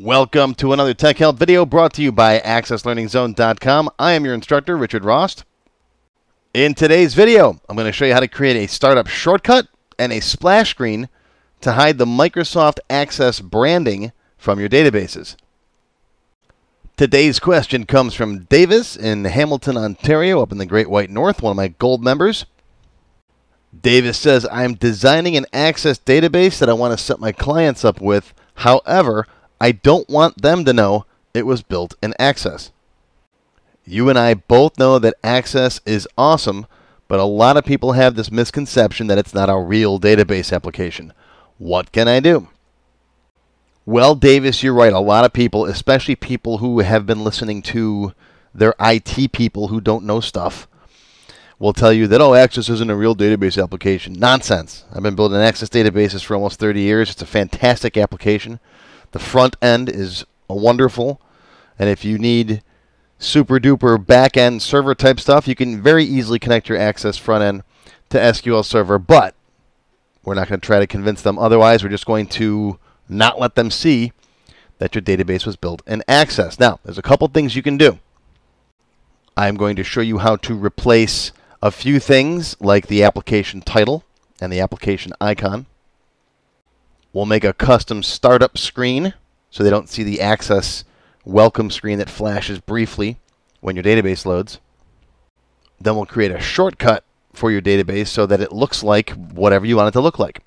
Welcome to another Tech Help video brought to you by AccessLearningZone.com. I am your instructor, Richard Rost. In today's video, I'm going to show you how to create a startup shortcut and a splash screen to hide the Microsoft Access branding from your databases. Today's question comes from Davis in Hamilton, Ontario, up in the Great White North, one of my gold members. Davis says, I'm designing an Access database that I want to set my clients up with. However, I don't want them to know it was built in Access. You and I both know that Access is awesome, but a lot of people have this misconception that it's not a real database application. What can I do? Well, Davis, you're right. A lot of people, especially people who have been listening to their IT people who don't know stuff, will tell you that, oh, Access isn't a real database application. Nonsense. I've been building Access databases for almost 30 years. It's a fantastic application. The front end is wonderful. And if you need super duper back end server type stuff, you can very easily connect your Access front end to SQL Server. But we're not going to try to convince them otherwise. We're just going to not let them see that your database was built in Access. Now, there's a couple things you can do. I'm going to show you how to replace a few things like the application title and the application icon. We'll make a custom startup screen so they don't see the access welcome screen that flashes briefly when your database loads. Then we'll create a shortcut for your database so that it looks like whatever you want it to look like.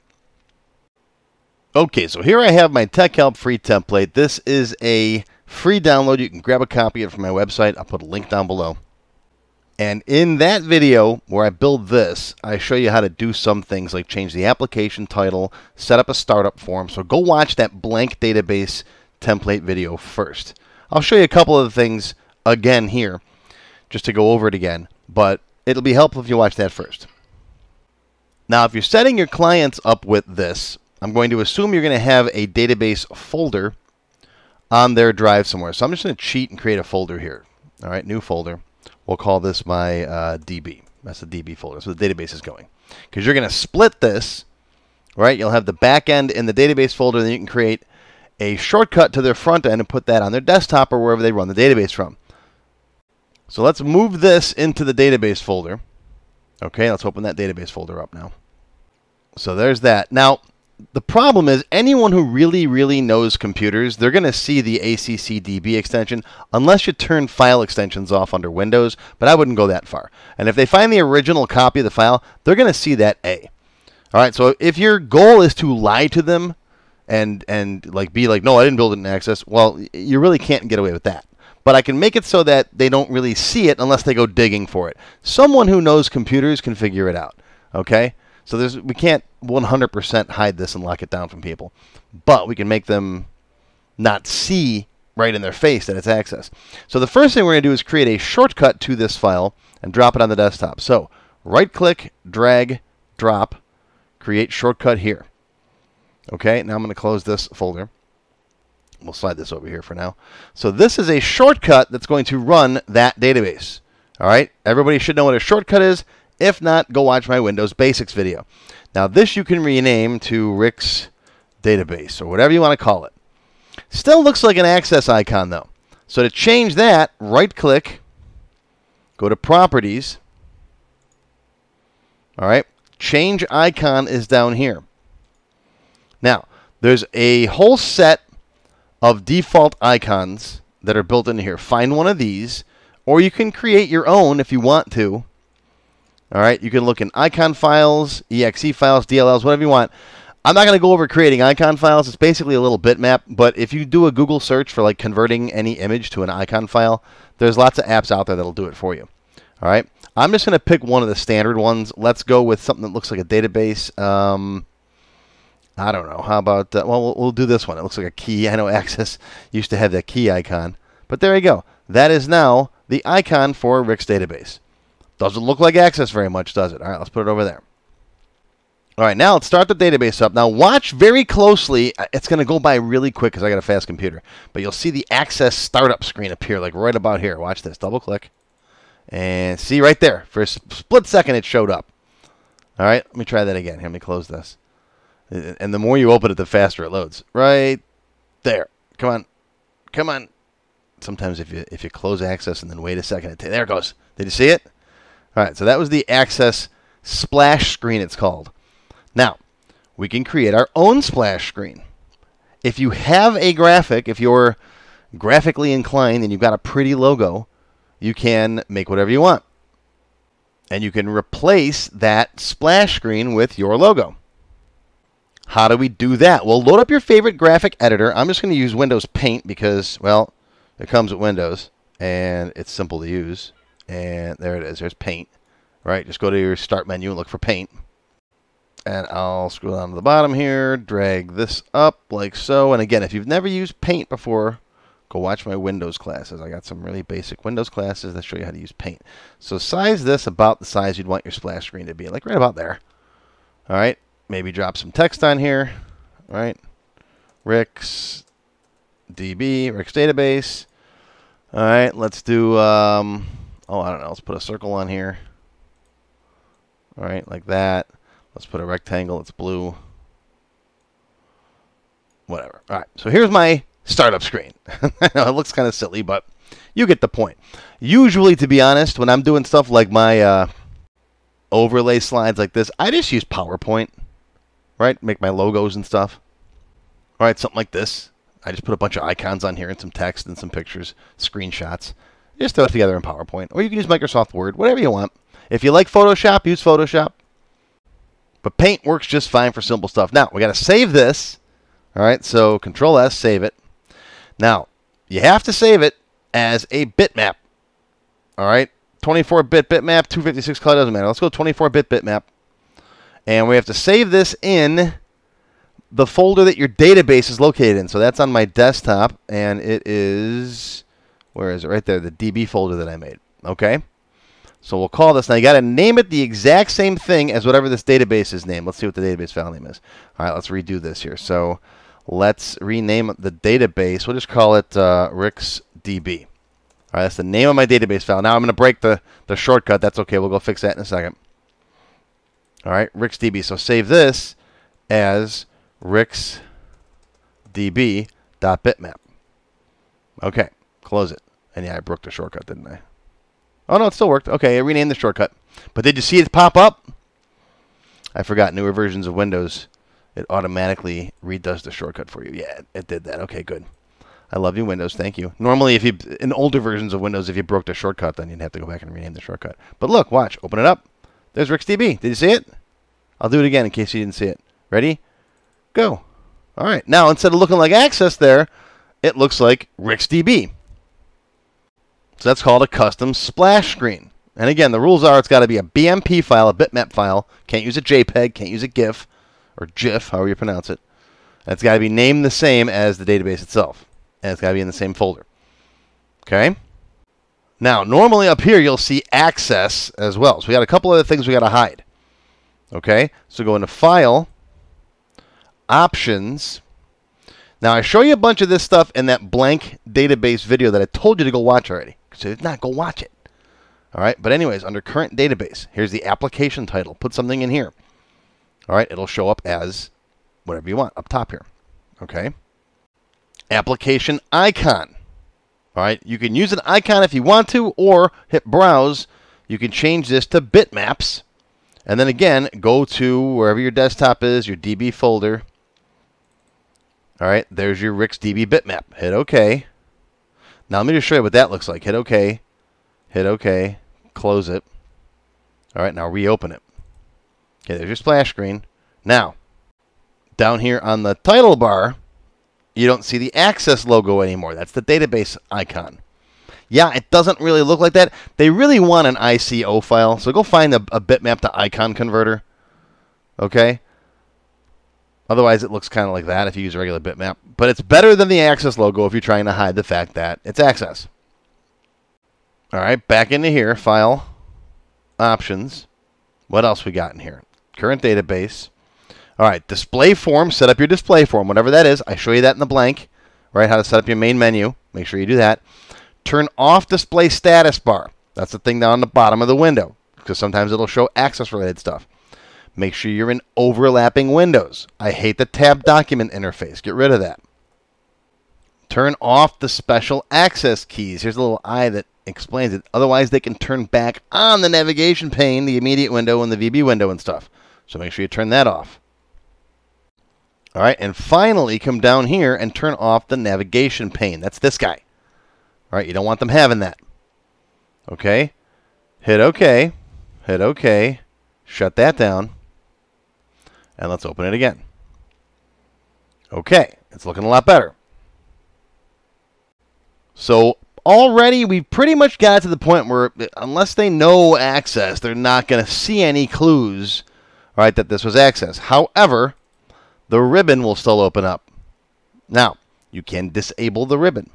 Okay, so here I have my Tech Help free template. This is a free download. You can grab a copy of it from my website. I'll put a link down below. And in that video where I build this, I show you how to do some things like change the application title, set up a startup form. So go watch that blank database template video first. I'll show you a couple of things again here just to go over it again, but it'll be helpful if you watch that first. Now, if you're setting your clients up with this, I'm going to assume you're going to have a database folder on their drive somewhere. So I'm just going to cheat and create a folder here. All right, new folder. We'll call this my uh, DB. That's the DB folder. So the database is going. Because you're going to split this, right? You'll have the back end in the database folder, then you can create a shortcut to their front end and put that on their desktop or wherever they run the database from. So let's move this into the database folder. Okay, let's open that database folder up now. So there's that. Now, the problem is anyone who really, really knows computers, they're going to see the ACCDB extension unless you turn file extensions off under Windows, but I wouldn't go that far. And if they find the original copy of the file, they're going to see that A. All right, so if your goal is to lie to them and and like be like, "No, I didn't build it in Access." Well, you really can't get away with that. But I can make it so that they don't really see it unless they go digging for it. Someone who knows computers can figure it out. Okay? So there's we can't 100% hide this and lock it down from people, but we can make them not see right in their face that it's access. So the first thing we're going to do is create a shortcut to this file and drop it on the desktop. So right click, drag, drop, create shortcut here. Okay, now I'm going to close this folder. We'll slide this over here for now. So this is a shortcut that's going to run that database. All right, everybody should know what a shortcut is. If not, go watch my Windows Basics video. Now, this you can rename to Rick's Database or whatever you want to call it. Still looks like an access icon, though. So to change that, right click, go to Properties. All right, change icon is down here. Now, there's a whole set of default icons that are built in here. Find one of these, or you can create your own if you want to. All right, you can look in icon files, exe files, DLLs, whatever you want. I'm not going to go over creating icon files. It's basically a little bitmap, but if you do a Google search for like converting any image to an icon file, there's lots of apps out there that'll do it for you. All right. I'm just going to pick one of the standard ones. Let's go with something that looks like a database. Um, I don't know. How about, uh, well, well, we'll do this one. It looks like a key. I know Access used to have that key icon, but there you go. That is now the icon for Rick's database. Doesn't look like access very much, does it? All right, let's put it over there. All right, now let's start the database up. Now watch very closely. Uh, it's going to go by really quick because I got a fast computer. But you'll see the Access Startup screen appear like right about here. Watch this. Double click. And see right there. For a split second, it showed up. All right, let me try that again. Here, let me close this. And the more you open it, the faster it loads. Right there. Come on. Come on. Sometimes if you if you close Access and then wait a second, it there it goes. Did you see it? All right, so that was the Access splash screen, it's called. Now, we can create our own splash screen. If you have a graphic, if you're graphically inclined and you've got a pretty logo, you can make whatever you want. And you can replace that splash screen with your logo. How do we do that? Well, load up your favorite graphic editor. I'm just going to use Windows Paint because, well, it comes with Windows and it's simple to use and there it is. There's paint, right? Just go to your start menu and look for paint. And I'll scroll down to the bottom here, drag this up like so. And again, if you've never used paint before, go watch my Windows classes. I got some really basic Windows classes that show you how to use paint. So size this about the size you'd want your splash screen to be, like right about there. All right, maybe drop some text on here, All right? Rick's DB, Rick's database. All right, let's do um, oh, I don't know, let's put a circle on here. All right, like that. Let's put a rectangle, it's blue. Whatever. All right, so here's my startup screen. I know it looks kind of silly, but you get the point. Usually, to be honest, when I'm doing stuff like my uh, overlay slides like this, I just use PowerPoint, right? Make my logos and stuff. All right, something like this. I just put a bunch of icons on here and some text and some pictures, screenshots. Just throw it together in PowerPoint, or you can use Microsoft Word, whatever you want. If you like Photoshop, use Photoshop. But Paint works just fine for simple stuff. Now, we got to save this. All right, so Control S, save it. Now, you have to save it as a bitmap. All right, 24-bit bitmap, 256 color, doesn't matter. Let's go 24-bit bitmap. And we have to save this in the folder that your database is located in. So that's on my desktop, and it is where is it? Right there, the DB folder that I made. Okay? So we'll call this. Now you got to name it the exact same thing as whatever this database is named. Let's see what the database file name is. All right, let's redo this here. So let's rename the database. We'll just call it uh, Rick's DB. All right, that's the name of my database file. Now I'm going to break the, the shortcut. That's okay. We'll go fix that in a second. All right, Rick's DB. So save this as Rick's DB.bitmap. Okay. Close it. And yeah, I broke the shortcut, didn't I? Oh, no, it still worked. Okay, I renamed the shortcut. But did you see it pop up? I forgot. Newer versions of Windows, it automatically redoes the shortcut for you. Yeah, it did that. Okay, good. I love you, Windows. Thank you. Normally, if you in older versions of Windows, if you broke the shortcut, then you'd have to go back and rename the shortcut. But look, watch. Open it up. There's RixDB. Did you see it? I'll do it again in case you didn't see it. Ready? Go. All right. Now, instead of looking like Access there, it looks like RixDB. So that's called a custom splash screen. And again, the rules are it's got to be a BMP file, a bitmap file. Can't use a JPEG, can't use a GIF, or GIF, however you pronounce it. And it's got to be named the same as the database itself. And it's got to be in the same folder. Okay? Now, normally up here, you'll see access as well. So we got a couple other things we got to hide. Okay? So go into File, Options. Now, I show you a bunch of this stuff in that blank database video that I told you to go watch already watched it. If not, go watch it. All right. But anyways, under current database, here's the application title. Put something in here. All right. It'll show up as whatever you want up top here. Okay. Application icon. All right. You can use an icon if you want to, or hit browse. You can change this to bitmaps. And then again, go to wherever your desktop is, your DB folder. All right, there's your RixDB bitmap. Hit OK. Now let me just show you what that looks like. Hit OK. Hit OK. Close it. All right, now reopen it. Okay, there's your splash screen. Now, down here on the title bar, you don't see the access logo anymore. That's the database icon. Yeah, it doesn't really look like that. They really want an ICO file, so go find a, a bitmap to icon converter. Okay? Otherwise, it looks kind of like that if you use a regular bitmap, but it's better than the Access logo if you're trying to hide the fact that it's Access. All right, back into here, File, Options. What else we got in here? Current database. All right, display form, set up your display form, whatever that is. I show you that in the blank, right? How to set up your main menu. Make sure you do that. Turn off display status bar. That's the thing down on the bottom of the window because sometimes it'll show access related stuff. Make sure you're in overlapping windows. I hate the tab document interface. Get rid of that. Turn off the special access keys. Here's a little eye that explains it. Otherwise, they can turn back on the navigation pane, the immediate window, and the VB window and stuff. So make sure you turn that off. All right, and finally come down here and turn off the navigation pane. That's this guy. All right, you don't want them having that. Okay, hit OK, hit OK, shut that down. And let's open it again. Okay, it's looking a lot better. So already we've pretty much got to the point where unless they know access, they're not going to see any clues, right, that this was access. However, the ribbon will still open up. Now, you can disable the ribbon.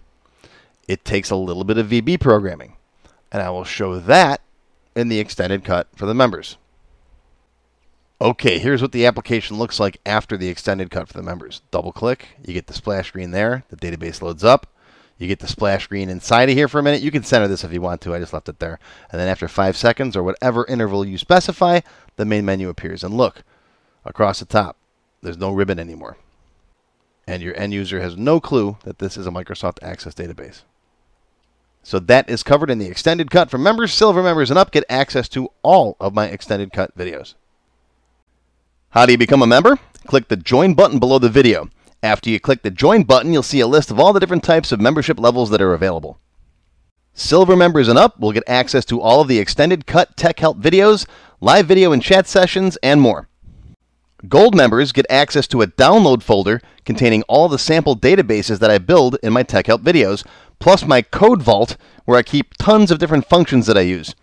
It takes a little bit of VB programming, and I will show that in the extended cut for the members. Okay, here's what the application looks like after the extended cut for the members. Double click, you get the splash screen there. The database loads up. You get the splash screen inside of here for a minute. You can center this if you want to. I just left it there. And then after five seconds or whatever interval you specify, the main menu appears. And look, across the top, there's no ribbon anymore. And your end user has no clue that this is a Microsoft Access database. So that is covered in the extended cut for members, silver members, and up get access to all of my extended cut videos. How do you become a member? Click the join button below the video. After you click the join button, you'll see a list of all the different types of membership levels that are available. Silver members and up will get access to all of the extended cut tech help videos, live video and chat sessions, and more. Gold members get access to a download folder containing all the sample databases that I build in my tech help videos, plus my code vault where I keep tons of different functions that I use.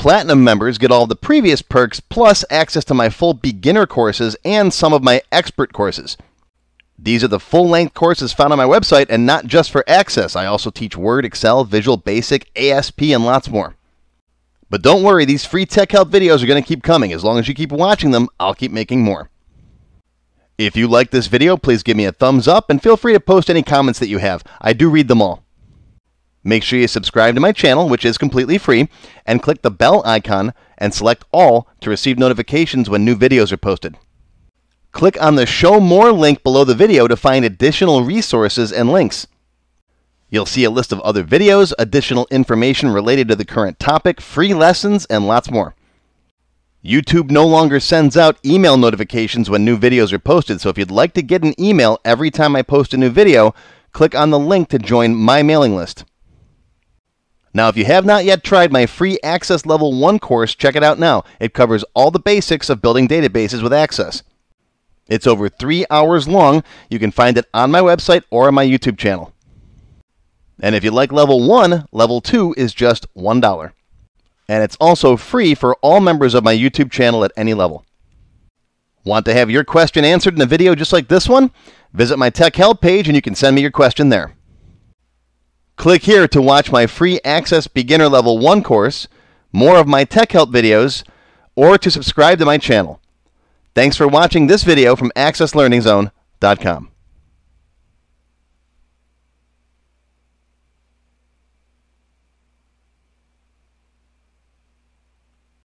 Platinum members get all the previous perks plus access to my full beginner courses and some of my expert courses. These are the full length courses found on my website and not just for access. I also teach Word, Excel, Visual Basic, ASP, and lots more. But don't worry, these free tech help videos are going to keep coming. As long as you keep watching them, I'll keep making more. If you like this video, please give me a thumbs up and feel free to post any comments that you have. I do read them all. Make sure you subscribe to my channel, which is completely free, and click the bell icon and select all to receive notifications when new videos are posted. Click on the Show More link below the video to find additional resources and links. You'll see a list of other videos, additional information related to the current topic, free lessons, and lots more. YouTube no longer sends out email notifications when new videos are posted, so if you'd like to get an email every time I post a new video, click on the link to join my mailing list. Now, if you have not yet tried my free Access Level 1 course, check it out now. It covers all the basics of building databases with Access. It's over three hours long. You can find it on my website or on my YouTube channel. And if you like Level 1, Level 2 is just $1. And it's also free for all members of my YouTube channel at any level. Want to have your question answered in a video just like this one? Visit my tech help page and you can send me your question there. Click here to watch my free Access Beginner Level 1 course, more of my tech help videos, or to subscribe to my channel. Thanks for watching this video from AccessLearningZone.com.